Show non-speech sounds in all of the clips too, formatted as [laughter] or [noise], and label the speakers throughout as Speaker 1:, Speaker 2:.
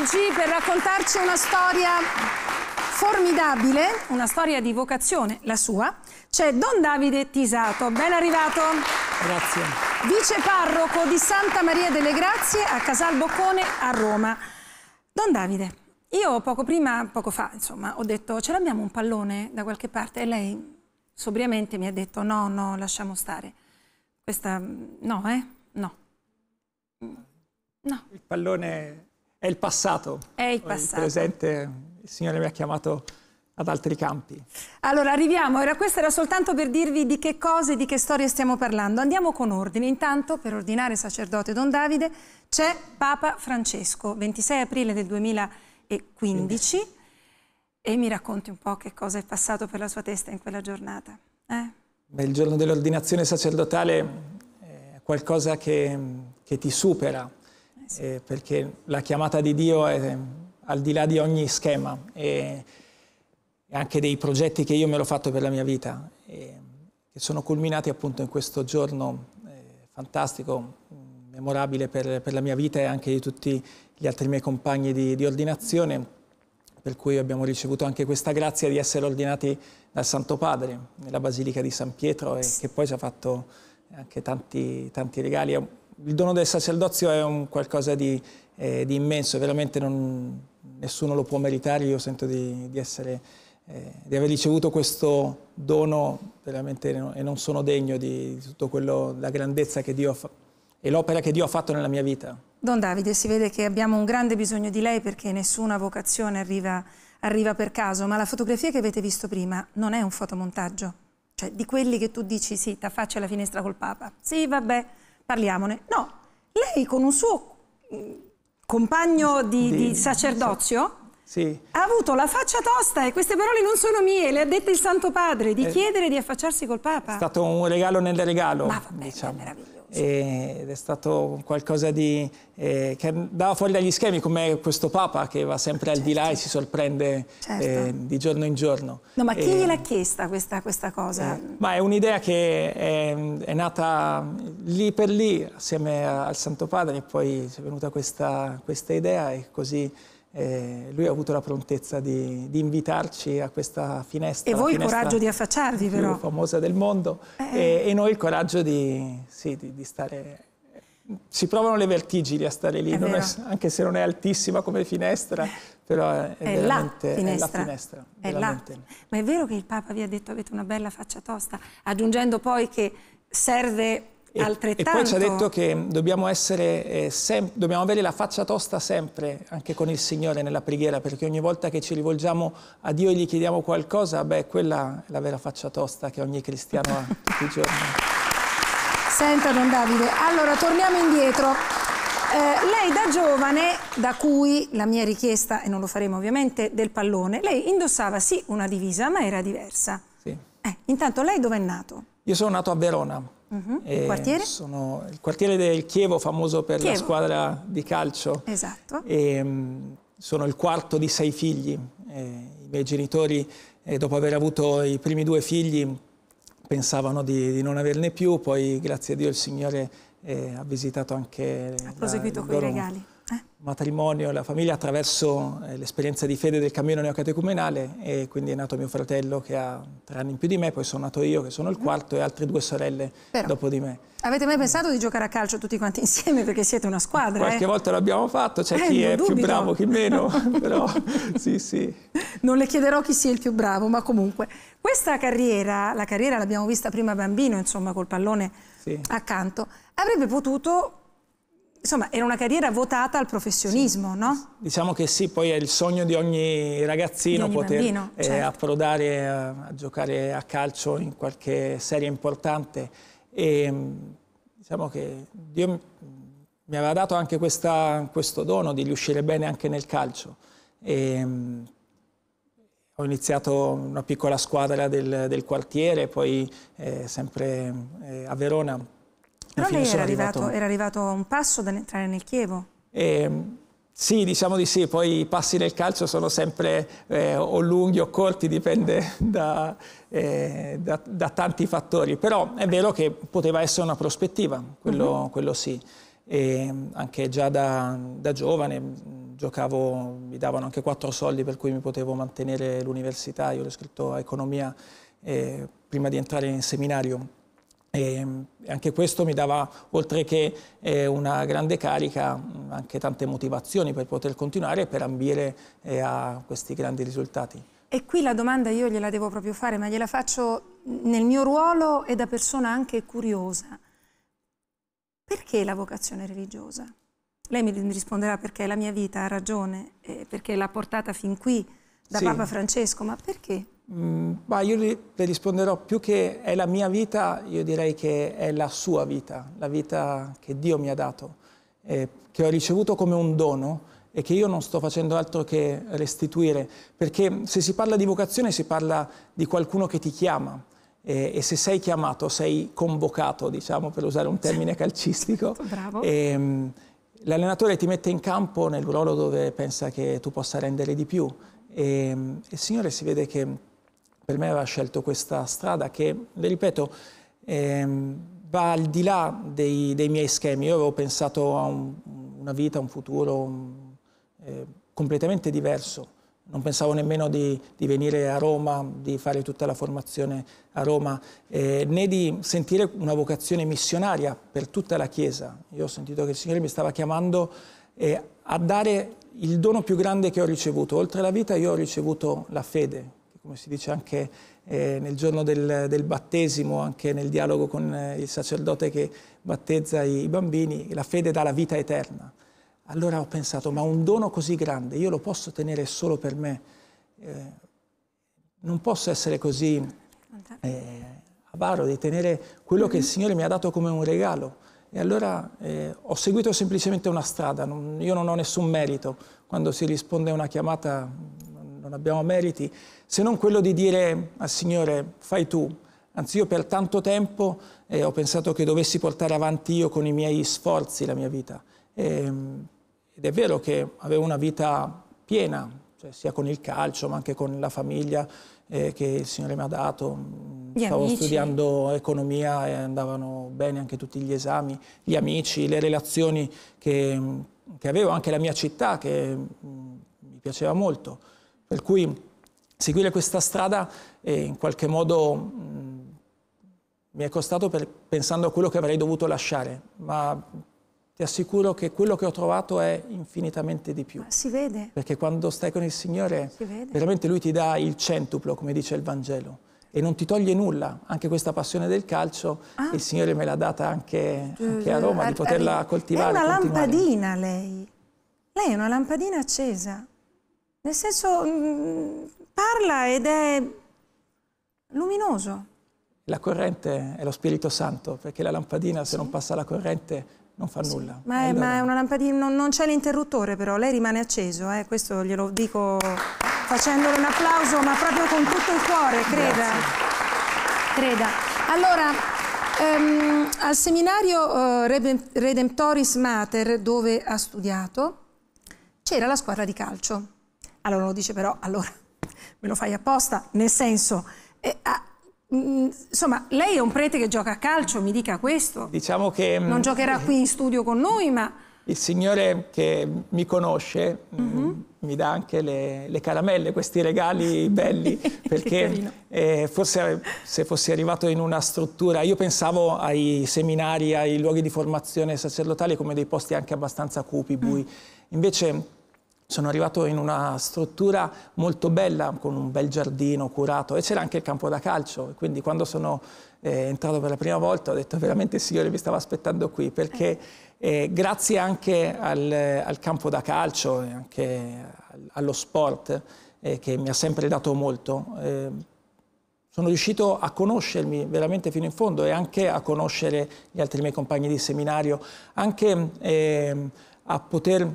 Speaker 1: oggi per raccontarci una storia formidabile, una storia di vocazione, la sua, c'è Don Davide Tisato. Ben arrivato. Grazie. Viceparroco di Santa Maria delle Grazie a Casal Boccone a Roma. Don Davide, io poco prima, poco fa, insomma, ho detto ce l'abbiamo un pallone da qualche parte e lei sobriamente mi ha detto no, no, lasciamo stare. Questa mm, no, eh?
Speaker 2: No. No. Il pallone è il passato. È il passato. Il presente, il Signore mi ha chiamato ad altri campi.
Speaker 1: Allora arriviamo, era, questo era soltanto per dirvi di che cose, di che storie stiamo parlando. Andiamo con ordine. Intanto, per ordinare sacerdote Don Davide, c'è Papa Francesco, 26 aprile del 2015. Sì. E mi racconti un po' che cosa è passato per la sua testa in quella giornata. Eh?
Speaker 2: Beh, il giorno dell'ordinazione sacerdotale è qualcosa che, che ti supera eh, perché la chiamata di Dio è eh, al di là di ogni schema e anche dei progetti che io me l'ho fatto per la mia vita, e eh, che sono culminati appunto in questo giorno eh, fantastico, memorabile per, per, la mia vita e anche di tutti gli altri miei compagni di, di ordinazione, per cui abbiamo ricevuto anche questa grazia di essere ordinati dal Santo Padre nella Basilica di San Pietro e che poi ci ha fatto anche tanti, tanti regali il dono del sacerdozio è un qualcosa di, eh, di immenso, veramente non, nessuno lo può meritare, io sento di, di, essere, eh, di aver ricevuto questo dono veramente e non sono degno di, di tutto quello, la grandezza che Dio ha fatto e l'opera che Dio ha fatto nella mia vita.
Speaker 1: Don Davide, si vede che abbiamo un grande bisogno di lei perché nessuna vocazione arriva, arriva per caso, ma la fotografia che avete visto prima non è un fotomontaggio, cioè di quelli che tu dici sì, ti affaccia alla finestra col Papa, sì vabbè, parliamone. No, lei con un suo mm, compagno di, di sacerdozio sì. ha avuto la faccia tosta e queste parole non sono mie, le ha dette il Santo Padre, di eh, chiedere di affacciarsi col Papa. È
Speaker 2: stato un regalo nel regalo. Ma vabbè, diciamo. meraviglioso ed è stato qualcosa di, eh, che andava fuori dagli schemi come questo Papa che va sempre certo. al di là e certo. si sorprende certo. eh, di giorno in giorno. No, ma chi eh, gliel'ha
Speaker 1: chiesta questa, questa cosa? Eh,
Speaker 2: ma è un'idea che è, è, nata lì per lì assieme al Santo Padre e poi è venuta questa, questa idea e così eh, lui ha avuto la prontezza di, di, invitarci a questa finestra. E voi il coraggio di affacciarvi, più però. famosa del mondo. Eh. E, eh. e, noi il coraggio di, sì, di, di, stare... Si provano le vertigini a stare lì, è è, anche se non è altissima come finestra, però è, è la finestra. È la finestra è là.
Speaker 1: Ma è vero che il Papa vi ha detto avete una bella faccia tosta, aggiungendo poi che serve e, Altrettanto. e poi ci ha detto
Speaker 2: che dobbiamo, essere, eh, dobbiamo avere la faccia tosta sempre, anche con il Signore nella preghiera, perché ogni volta che ci rivolgiamo a Dio e gli chiediamo qualcosa, beh, quella è la vera faccia tosta che ogni cristiano ha tutti i giorni.
Speaker 1: Senta, Don Davide, allora torniamo indietro. Eh, lei da giovane, da cui la mia richiesta, e non lo faremo ovviamente, del pallone, lei indossava sì una divisa, ma era diversa. Sì. Eh, intanto lei dove è nato?
Speaker 2: Io sono nato a Verona,
Speaker 1: Uh mhm. eh, -huh. quartiere?
Speaker 2: Sono il quartiere del Chievo, famoso per Chievo. la squadra di calcio. Esatto. E, ehm, sono il quarto di sei figli. E, eh, I miei genitori, eh, dopo aver avuto i primi due figli, pensavano di, di non averne più, poi grazie a Dio il Signore eh, ha visitato anche... Ha proseguito
Speaker 1: quei loro... regali
Speaker 2: il eh? matrimonio e la famiglia attraverso eh, l'esperienza di fede del cammino neocatecumenale e quindi è nato mio fratello che ha tre anni in più di me, poi sono nato io che sono il mm. quarto e altre due sorelle Però, dopo di me.
Speaker 1: Avete mai pensato di giocare a calcio tutti quanti insieme perché siete una squadra? Qualche eh?
Speaker 2: volta l'abbiamo fatto, c'è eh, chi è dubito. più bravo, chi meno, [laughs] però sì sì.
Speaker 1: Non le chiederò chi sia il più bravo, ma comunque questa carriera, la carriera l'abbiamo vista prima bambino, insomma col pallone sì. accanto, avrebbe potuto Insomma, era una carriera votata al professionismo, sì. no?
Speaker 2: Diciamo che sì, poi è il sogno di ogni ragazzino di ogni poter bambino, eh, certo. approdare a, a, giocare a calcio in qualche serie importante. E mm, diciamo che Dio mi aveva dato anche questa, questo dono di riuscire bene anche nel calcio. E, mm, ho iniziato una piccola squadra del, del quartiere, poi eh, sempre eh, a Verona però lei era arrivato, era
Speaker 1: arrivato, a un passo da entrare nel Chievo.
Speaker 2: E, ehm, sì, diciamo di sì, poi i passi nel calcio sono sempre eh, o lunghi o corti, dipende [laughs] da, eh, da, da, tanti fattori, però è vero che poteva essere una prospettiva, quello, mm -hmm. quello sì. E ehm, anche già da, da giovane mm, giocavo, mi davano anche quattro soldi per cui mi potevo mantenere l'università, io l'ho scritto economia eh, prima di entrare in seminario e ehm, anche questo mi dava, oltre che eh, una grande carica, anche tante motivazioni per poter continuare e per ambire eh, a questi grandi risultati.
Speaker 1: E qui la domanda io gliela devo proprio fare, ma gliela faccio nel mio ruolo e da persona anche curiosa. Perché la vocazione religiosa? Lei mi risponderà perché è la mia vita, ha ragione, perché l'ha portata fin qui da sì. Papa Francesco, ma perché?
Speaker 2: Mm, ma io le risponderò più che è la mia vita, io direi che è la sua vita, la vita che Dio mi ha dato, eh, che ho ricevuto come un dono e che io non sto facendo altro che restituire, perché se si parla di vocazione si parla di qualcuno che ti chiama eh, e se sei chiamato, sei convocato, diciamo, per usare un termine calcistico. [laughs] Bravo. E, ehm, l'allenatore ti mette in campo nel ruolo dove pensa che tu possa rendere di più e, ehm, il Signore si vede che per me aveva scelto questa strada che, le ripeto, ehm, va al di là dei, dei, miei schemi. Io avevo pensato a un, una vita, un futuro un, eh, completamente diverso. Non pensavo nemmeno di, di, venire a Roma, di fare tutta la formazione a Roma, eh, né di sentire una vocazione missionaria per tutta la Chiesa. Io ho sentito che il Signore mi stava chiamando eh, a dare il dono più grande che ho ricevuto. Oltre alla vita io ho ricevuto la fede, come si dice anche eh, nel giorno del, del, battesimo, anche nel dialogo con eh, il sacerdote che battezza i, i bambini, la fede dà la vita eterna. Allora ho pensato, ma un dono così grande io lo posso tenere solo per me, eh, non posso essere così eh, avaro di tenere quello che il mm-hmm. Signore mi ha dato come un regalo. E allora eh, ho seguito semplicemente una strada, non, io non ho nessun merito. Quando si risponde a una chiamata non abbiamo meriti, se non quello di dire al Signore fai tu. Anzi, io per tanto tempo eh, ho pensato che dovessi portare avanti io con i miei sforzi la mia vita. E, ehm, ed è vero che avevo una vita piena, cioè sia con il calcio ma anche con la famiglia eh, che il Signore mi ha dato. Gli Stavo amici. studiando economia e andavano bene anche tutti gli esami, gli amici, le relazioni che, che avevo, anche la mia città che mm, mi piaceva molto. Per cui seguire questa strada eh, in qualche modo mm, mi è costato per, pensando a quello che avrei dovuto lasciare, ma ti assicuro che quello che ho trovato è infinitamente di più. Ma si vede. Perché quando stai con il Signore, veramente Lui ti dà il centuplo, come dice il Vangelo e non ti toglie nulla, anche questa passione del calcio, ah. il Signore me l'ha data anche, anche, a Roma, di poterla coltivare. È una
Speaker 1: lampadina lei, lei è una lampadina accesa. Nel senso, mh, mm, parla ed è luminoso.
Speaker 2: La corrente è lo Spirito Santo, perché la lampadina se non passa la corrente non fa sì. nulla. Ma, allora...
Speaker 1: ma, è una lampadina, non, non c'è l'interruttore però, lei rimane acceso, eh? questo glielo dico facendole un applauso, ma proprio con tutto il cuore, creda. Grazie. Creda. Allora, ehm, al seminario eh, Redemptoris Mater, dove ha studiato, c'era la squadra di calcio. Allora uno dice però, allora me lo fai apposta, nel senso... Eh, ah, insomma, lei è un prete che gioca a calcio, mi dica questo.
Speaker 2: Diciamo che... Non giocherà qui
Speaker 1: in studio con noi, ma...
Speaker 2: Il Signore che mi conosce uh -huh. Mm-hmm. mi dà anche le, le, caramelle, questi regali belli, [laughs] perché eh, forse se fossi arrivato in una struttura, io pensavo ai seminari, ai luoghi di formazione sacerdotale come dei posti anche abbastanza cupi, bui. Mm. Invece sono arrivato in una struttura molto bella, con un bel giardino curato e c'era anche il campo da calcio. Quindi quando sono eh, entrato per la prima volta ho detto veramente il Signore mi stava aspettando qui perché eh, grazie anche al, al, campo da calcio e anche allo sport eh, che mi ha sempre dato molto, ehm, sono riuscito a conoscermi veramente fino in fondo e anche a conoscere gli altri miei compagni di seminario, anche ehm, a poter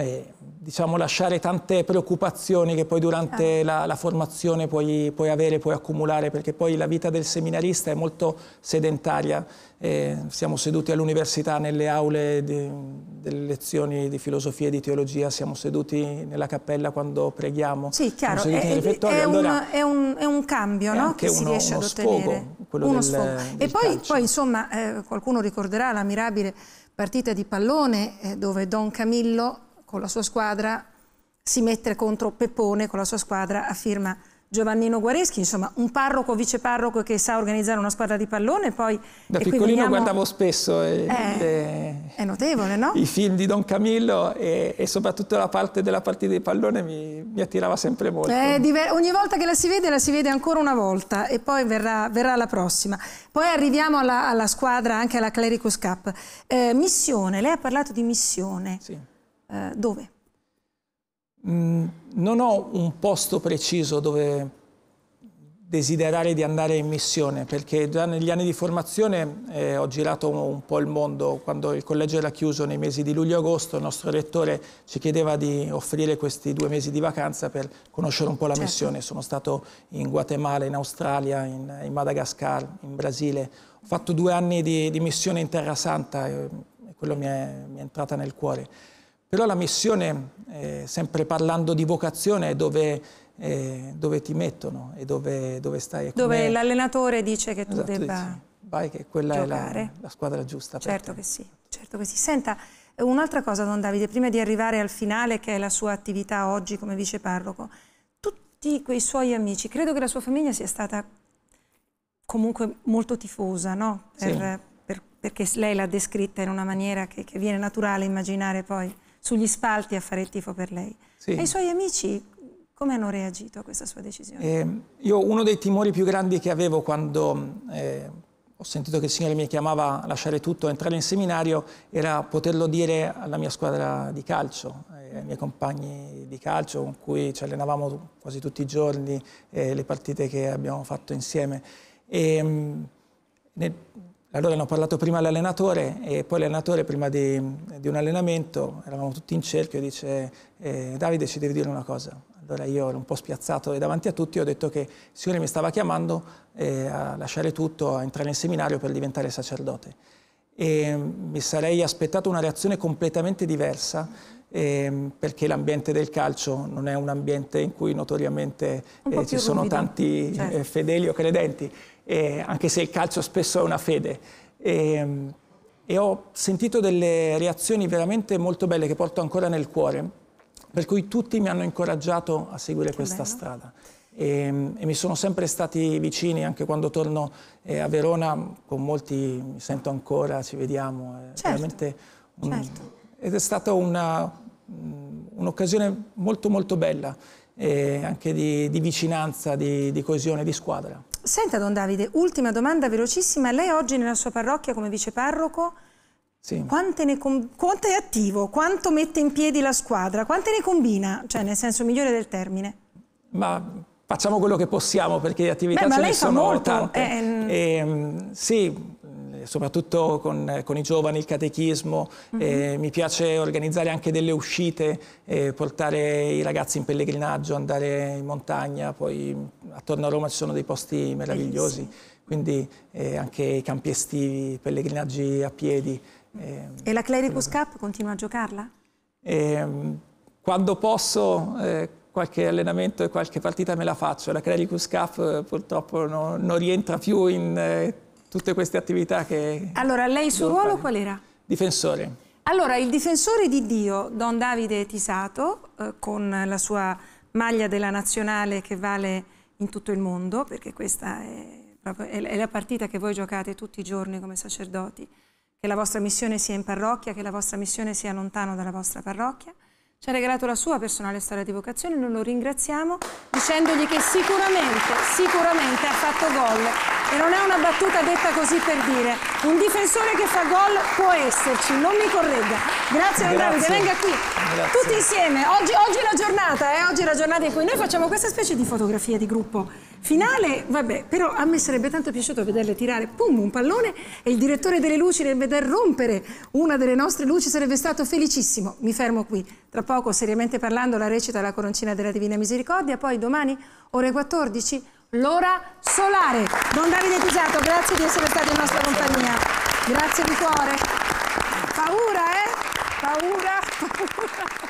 Speaker 2: eh, diciamo lasciare tante preoccupazioni che poi durante ah. la, la, formazione puoi, puoi, avere, puoi accumulare, perché poi la vita del seminarista è molto sedentaria. Eh, siamo seduti all'università nelle aule di, delle lezioni di filosofia e di teologia, siamo seduti nella cappella quando preghiamo. Sì, chiaro, è, è, è, allora, un,
Speaker 1: è, un, è, un, cambio no? che si uno, riesce uno ad ottenere.
Speaker 2: Sfogo, uno del, sfogo. Del e
Speaker 1: poi, poi insomma, eh, qualcuno ricorderà l'ammirabile partita di pallone eh, dove Don Camillo con la sua squadra si mette contro Peppone, con la sua squadra a firma Giovannino Guareschi, insomma un parroco, vice parroco che sa organizzare una squadra di pallone. Poi, da piccolino veniamo... guardavo
Speaker 2: spesso eh, eh,
Speaker 1: eh, notevole, no? i
Speaker 2: film di Don Camillo e, e, soprattutto la parte della partita di pallone mi, mi attirava sempre molto.
Speaker 1: Eh, ogni volta che la si vede la si vede ancora una volta e poi verrà, verrà la prossima. Poi arriviamo alla, alla, squadra, anche alla Clericus Cup. Eh, missione, lei ha parlato di missione. Sì eh, dove?
Speaker 2: Mm, non ho un posto preciso dove desiderare di andare in missione, perché già negli anni di formazione eh, ho girato un, po' il mondo, quando il collegio era chiuso nei mesi di luglio-agosto, il nostro rettore ci chiedeva di offrire questi due mesi di vacanza per conoscere un po' la certo. missione. Sono stato in Guatemala, in Australia, in, in, Madagascar, in Brasile. Ho fatto due anni di, di missione in Terra Santa e, eh, e quello mi è, mi è entrata nel cuore. Però la missione, eh, sempre parlando di vocazione, è dove, eh, dove ti mettono e dove, dove stai. Dove
Speaker 1: l'allenatore dice che tu esatto, debba dici,
Speaker 2: vai che quella giocare. è la, la, squadra giusta. Certo che sì,
Speaker 1: certo che sì. Senta, eh, un'altra cosa Don Davide, prima di arrivare al finale che è la sua attività oggi come viceparroco, tutti quei suoi amici, credo che la sua famiglia sia stata comunque molto tifosa, no? Per, sì perché lei l'ha descritta in una maniera che, che, viene naturale immaginare poi sugli spalti a fare il tifo per lei. Sì. E i suoi amici come hanno reagito a questa sua decisione? Eh,
Speaker 2: io uno dei timori più grandi che avevo quando eh, ho sentito che il Signore mi chiamava a lasciare tutto, a entrare in seminario, era poterlo dire alla mia squadra di calcio, eh, ai miei compagni di calcio con cui ci allenavamo quasi tutti i giorni, eh, le partite che abbiamo fatto insieme. E, ehm, nel, allora ne ho parlato prima all'allenatore e poi l'allenatore prima di, di, un allenamento, eravamo tutti in cerchio, dice eh, Davide ci devi dire una cosa. Allora io ero un po' spiazzato davanti a tutti, ho detto che il Signore mi stava chiamando eh, a lasciare tutto, a entrare in seminario per diventare sacerdote. E mm, mi sarei aspettato una reazione completamente diversa eh, perché l'ambiente del calcio non è un ambiente in cui notoriamente eh, ci sono ruvido. tanti eh, certo. fedeli o credenti, anche se il calcio spesso è una fede. Ehm, e ho sentito delle reazioni veramente molto belle che porto ancora nel cuore, per cui tutti mi hanno incoraggiato a seguire che questa bello. strada. E, ehm, e, mi sono sempre stati vicini anche quando torno eh, a Verona, con molti mi sento ancora, ci vediamo. È certo, veramente un, certo. Ed è stata una, Mm, un'occasione molto molto bella, eh, anche di, di vicinanza, di, di coesione, di squadra.
Speaker 1: Senta Don Davide, ultima domanda velocissima, lei oggi nella sua parrocchia come viceparroco sì. quanto è attivo, quanto mette in piedi la squadra, quante ne combina, cioè nel senso migliore del termine?
Speaker 2: Ma facciamo quello che possiamo perché le attività Beh, ce ne sono molto, tante. Eh, eh, mm. Ehm... E, sì, eh, soprattutto con, eh, con, i giovani, il catechismo, mm -hmm. mi piace organizzare anche delle uscite, portare i ragazzi in pellegrinaggio, andare in montagna, poi attorno a Roma ci sono dei posti meravigliosi, Bellissimo. quindi anche i campi estivi, i pellegrinaggi a piedi. Ehm,
Speaker 1: e la Clericus credo. Cup continua a giocarla?
Speaker 2: Ehm, quando posso qualche allenamento e qualche partita me la faccio. La Credicus Cup purtroppo no, non rientra più in eh, tutte queste attività che...
Speaker 1: Allora, lei il suo ruolo fare. qual era?
Speaker 2: Difensore.
Speaker 1: Allora, il difensore di Dio, Don Davide Tisato, eh, con la sua maglia della nazionale che vale in tutto il mondo, perché questa è, proprio, è la partita che voi giocate tutti i giorni come sacerdoti, che la vostra missione sia in parrocchia, che la vostra missione sia lontano dalla vostra parrocchia, ci ha regalato la sua personale storia di vocazione, noi lo ringraziamo dicendogli che sicuramente, sicuramente ha fatto gol e non è una battuta detta così per dire. Un difensore che fa gol può esserci, non mi corregga. Grazie Andravide, venga qui. Grazie. Tutti insieme. Oggi, oggi è la giornata, eh? oggi è la giornata in cui noi facciamo questa specie di fotografia di gruppo. Finale, vabbè, però a me sarebbe tanto piaciuto vederle tirare pum, un pallone e il direttore delle luci nel veder rompere una delle nostre luci sarebbe stato felicissimo. Mi fermo qui. Tra poco, seriamente parlando, la recita La Coroncina della Divina Misericordia, poi domani ore 14 l'ora solare. Don Davide Pisato, grazie di essere stato in nostra grazie compagnia. Grazie di cuore. Paura, eh? Paura, paura. [laughs]